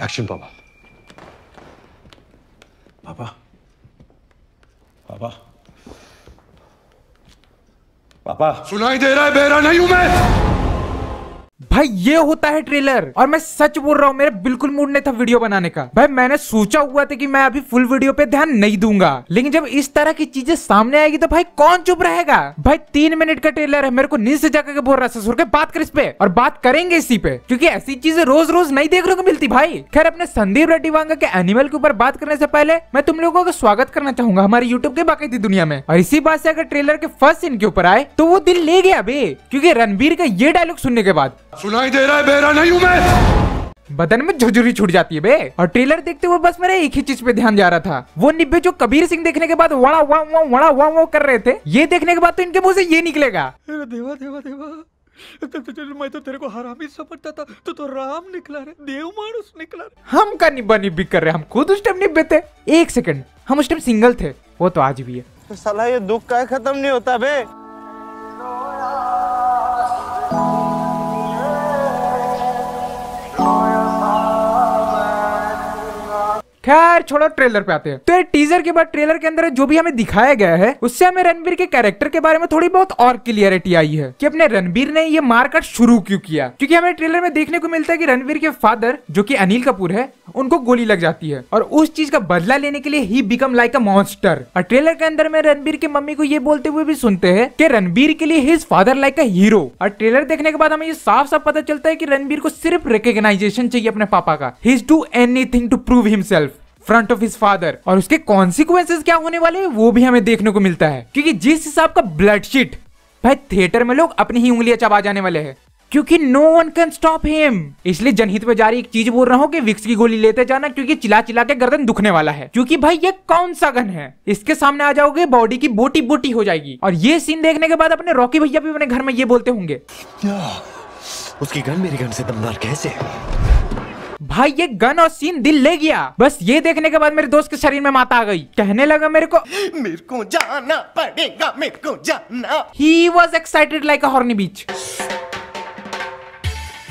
Action, Baba. Baba. Baba. बाबा सुनाई दे रहा है बेरा भाई ये होता है ट्रेलर और मैं सच बोल रहा हूँ मेरा बिल्कुल मूड नहीं था वीडियो बनाने का भाई मैंने सोचा हुआ था कि मैं अभी फुल वीडियो पे ध्यान नहीं दूंगा लेकिन जब इस तरह की चीजें सामने आएगी तो भाई कौन चुप रहेगा भाई तीन मिनट का ट्रेलर है मेरे को नींद से जाकर के बोल रहा ससुर के बात कर इस पे और बात करेंगे इसी पे क्योंकि ऐसी चीजें रोज रोज नहीं देखने को मिलती भाई खैर अपने संदीप वांगा के एनिमल के ऊपर बात करने से पहले मैं तुम लोगों का स्वागत करना चाहूंगा हमारे यूट्यूब के बाकी दुनिया में और इसी बात से अगर ट्रेलर के फर्स्ट सीन के ऊपर आए तो वो दिल ले गया अभी क्योंकि रणबीर का ये डायलॉग सुनने के बाद सुनाई दे रहा है बेरा नहीं हूँ मैं बदन में झुझुरी छूट जाती है बे और ट्रेलर देखते हुए बस मेरा एक ही चीज पे ध्यान जा रहा था वो निब्बे जो कबीर सिंह देखने के बाद वड़ा वाह वाह वड़ा वाह वाह कर रहे थे ये देखने के बाद तो इनके मुंह से ये निकलेगा देवा देवा देवा तो मैं तो तेरे को हराम ही समझता था तो तो राम निकला रे देव मानुस निकला रे हम का निब्बा निब्बी कर रहे हम खुद उस टाइम निब्बे थे एक सेकंड हम उस टाइम सिंगल थे वो तो आज भी है तो साला ये दुख का खत्म नहीं होता बे खैर छोड़ो ट्रेलर पे आते हैं तो ये टीजर के बाद ट्रेलर के अंदर जो भी हमें दिखाया गया है उससे हमें रणबीर के कैरेक्टर के बारे में थोड़ी बहुत और क्लियरिटी आई है कि अपने रणबीर ने ये मारकाट शुरू क्यों किया क्योंकि हमें ट्रेलर में देखने को मिलता है कि रणबीर के फादर जो कि अनिल कपूर है उनको गोली लग जाती है और उस चीज का बदला लेने के लिए he become like a monster और ट्रेलर के अंदर में रणबीर के मम्मी को ये बोलते हुए भी सुनते हैं कि रणबीर के लिए his father like a hero और ट्रेलर देखने के बाद हमें ये साफ साफ पता चलता है कि रणबीर को सिर्फ रिकोगनाइजेशन चाहिए अपने पापा का he's do any to prove himself front of his father और उसके कॉन्सिक्वेंसेज क्या होने वाले हैं वो भी हमें देखने को मिलता है क्योंकि जिस हिसाब का ब्लड शीट भाई थिएटर में लोग अपनी ही उंगलियां चबा जाने वाले हैं क्योंकि no one can stop him इसलिए जनहित में जारी एक चीज बोल रहा हूँ कि विक्स की गोली लेते जाना क्योंकि चिल्ला चिल्ला के गर्दन दुखने वाला है क्योंकि भाई ये कौन सा गन है इसके सामने आ जाओगे बॉडी की बोटी बोटी हो जाएगी और ये सीन देखने के बाद अपने रॉकी भैया भी अपने घर में ये बोलते होंगे उसकी गन मेरी गन से दमदार कैसे भाई ये गन और सीन दिल ले गया बस ये देखने के बाद मेरे दोस्त के शरीर में माता आ गई कहने लगा मेरे को मेरे को जाना पड़ेगा मेरे को जाना he was excited like a horny bitch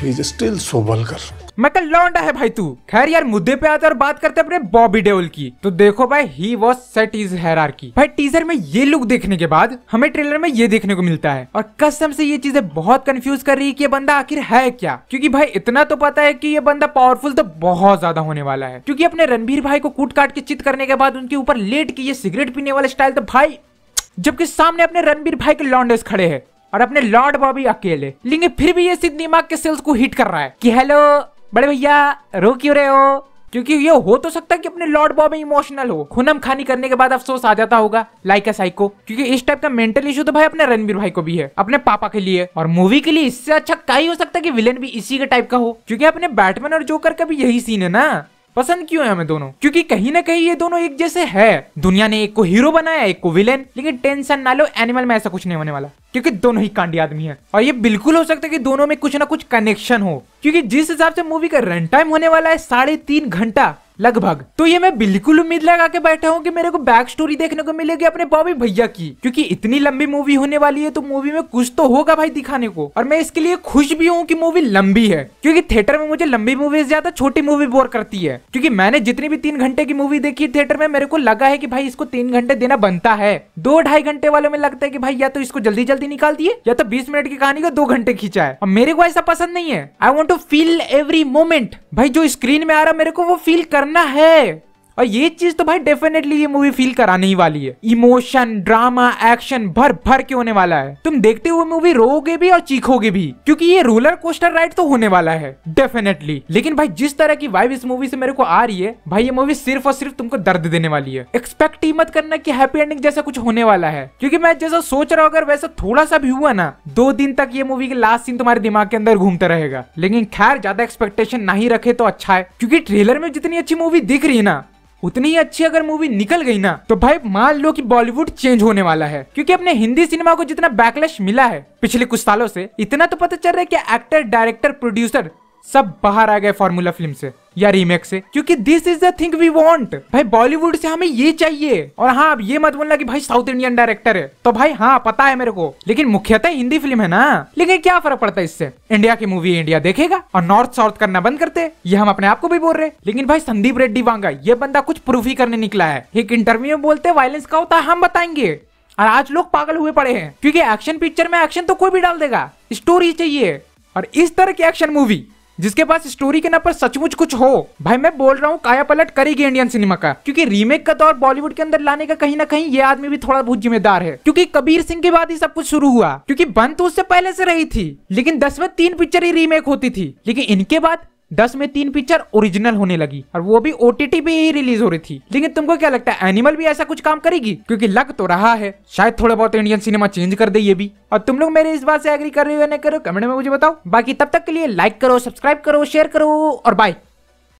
He's still so vulgar. मैं लौंडा है भाई तू खैर यार मुद्दे पे आते और बात करते अपने बॉबी डेवल की तो देखो भाई he was set is horror भाई टीजर में ये लुक देखने के बाद हमें ट्रेलर में ये देखने को मिलता है और कसम से ये चीजें बहुत कंफ्यूज कर रही है कि ये बंदा आखिर है क्या क्योंकि भाई इतना तो पता है कि ये बंदा पावरफुल तो बहुत ज्यादा होने वाला है क्योंकि अपने रणबीर भाई को कूट काट के चित करने के बाद उनके ऊपर लेट के ये सिगरेट पीने वाला स्टाइल तो भाई जबकि सामने अपने रणबीर भाई के लॉन्डर्स खड़े है और अपने लॉर्ड बॉबी अकेले लेकिन फिर भी ये सिद्धि दिमाग के सेल्स को हिट कर रहा है कि हेलो बड़े भैया रो क्यों रहे हो क्योंकि ये हो तो सकता है कि अपने लॉर्ड बॉब में इमोशनल हो खुनम खानी करने के बाद अफसोस आ जाता होगा लाइक अ साइको क्योंकि इस टाइप का मेंटल इशू तो भाई अपने रणवीर भाई को भी है अपने पापा के लिए और मूवी के लिए इससे अच्छा का ही हो सकता है कि विलेन भी इसी के टाइप का हो क्योंकि अपने बैटमैन और जोकर का भी यही सीन है ना पसंद क्यों है हमें दोनों क्योंकि कहीं ना कहीं ये दोनों एक जैसे है दुनिया ने एक को हीरो बनाया एक को विलेन लेकिन टेंशन ना लो एनिमल में ऐसा कुछ नहीं होने वाला क्योंकि दोनों ही कांडी आदमी है और ये बिल्कुल हो सकता है कि दोनों में कुछ ना कुछ कनेक्शन हो क्योंकि जिस हिसाब से मूवी का रन टाइम होने वाला है साढ़े तीन घंटा लगभग तो ये मैं बिल्कुल उम्मीद लगा के बैठा हूँ कि मेरे को बैक स्टोरी देखने को मिलेगी अपने बॉबी भैया की क्योंकि इतनी लंबी मूवी होने वाली है तो मूवी में कुछ तो होगा भाई दिखाने को और मैं इसके लिए खुश भी हूँ कि मूवी लंबी है क्योंकि थिएटर में मुझे लंबी मूवीज ज्यादा छोटी मूवी बोर करती है क्योंकि मैंने जितनी भी तीन घंटे की मूवी देखी थिएटर में मेरे को लगा है की भाई इसको तीन घंटे देना बनता है दो ढाई घंटे वालों में लगता है की भाई या तो इसको जल्दी जल्दी निकाल दिए या तो बीस मिनट की कहानी को दो घंटे खींचा है और मेरे को ऐसा पसंद नहीं है I want to feel every moment भाई जो स्क्रीन में आ रहा मेरे को वो फील करना है और ये चीज तो भाई डेफिनेटली ये मूवी फील कराने ही वाली है इमोशन ड्रामा एक्शन भर भर के होने वाला है तुम देखते हुए मूवी रोओगे भी और चीखोगे भी क्योंकि ये रोलर कोस्टर राइड तो होने वाला है डेफिनेटली लेकिन भाई जिस तरह की वाइब इस मूवी से मेरे को आ रही है भाई ये मूवी सिर्फ और सिर्फ तुमको दर्द देने वाली है एक्सपेक्ट ही मत करना की हैप्पी एंडिंग जैसा कुछ होने वाला है क्योंकि मैं जैसा सोच रहा हूँ अगर वैसा थोड़ा सा भी हुआ ना दो दिन तक ये मूवी के लास्ट सीन तुम्हारे दिमाग के अंदर घूमता रहेगा लेकिन खैर ज्यादा एक्सपेक्टेशन नहीं रखे तो अच्छा है क्योंकि ट्रेलर में जितनी अच्छी मूवी दिख रही है ना उतनी ही अच्छी अगर मूवी निकल गई ना तो भाई मान लो कि बॉलीवुड चेंज होने वाला है क्योंकि अपने हिंदी सिनेमा को जितना बैकलैश मिला है पिछले कुछ सालों से इतना तो पता चल रहा है कि एक्टर डायरेक्टर प्रोड्यूसर सब बाहर आ गए फॉर्मूला फिल्म से या रीमेक से क्योंकि this is the thing we want भाई बॉलीवुड से हमें ये चाहिए और हाँ अब ये मत बोलना कि भाई साउथ इंडियन डायरेक्टर है तो भाई हाँ पता है मेरे को लेकिन मुख्यतः हिंदी फिल्म है ना लेकिन क्या फर्क पड़ता है इससे इंडिया की मूवी इंडिया देखेगा और नॉर्थ साउथ करना बंद करते ये हम अपने आप को भी बोल रहे लेकिन भाई संदीप रेड्डी वांगा ये बंदा कुछ प्रूफ ही करने निकला है एक इंटरव्यू में बोलते वायलेंस का होता हम बताएंगे और आज लोग पागल हुए पड़े हैं क्योंकि एक्शन पिक्चर में एक्शन तो कोई भी डाल देगा स्टोरी चाहिए और इस तरह की एक्शन मूवी जिसके पास स्टोरी के नाम पर सचमुच कुछ हो भाई मैं बोल रहा हूँ काया पलट करेगी इंडियन सिनेमा का क्योंकि रीमेक का दौर बॉलीवुड के अंदर लाने का कहीं ना कहीं ये आदमी भी थोड़ा बहुत जिम्मेदार है क्योंकि कबीर सिंह के बाद ही सब कुछ शुरू हुआ क्योंकि बंद तो उससे पहले से रही थी लेकिन दस में तीन पिक्चर ही रीमेक होती थी लेकिन इनके बाद दस में तीन पिक्चर ओरिजिनल होने लगी और वो भी ओटीटी पे ही रिलीज हो रही थी लेकिन तुमको क्या लगता है एनिमल भी ऐसा कुछ काम करेगी क्योंकि लग तो रहा है शायद थोड़ा बहुत इंडियन सिनेमा चेंज कर दे ये भी और तुम लोग मेरे इस बात से एग्री कर रहे हो या नहीं करो कमेंट में मुझे बताओ बाकी तब तक के लिए लाइक करो सब्सक्राइब करो शेयर करो और बाय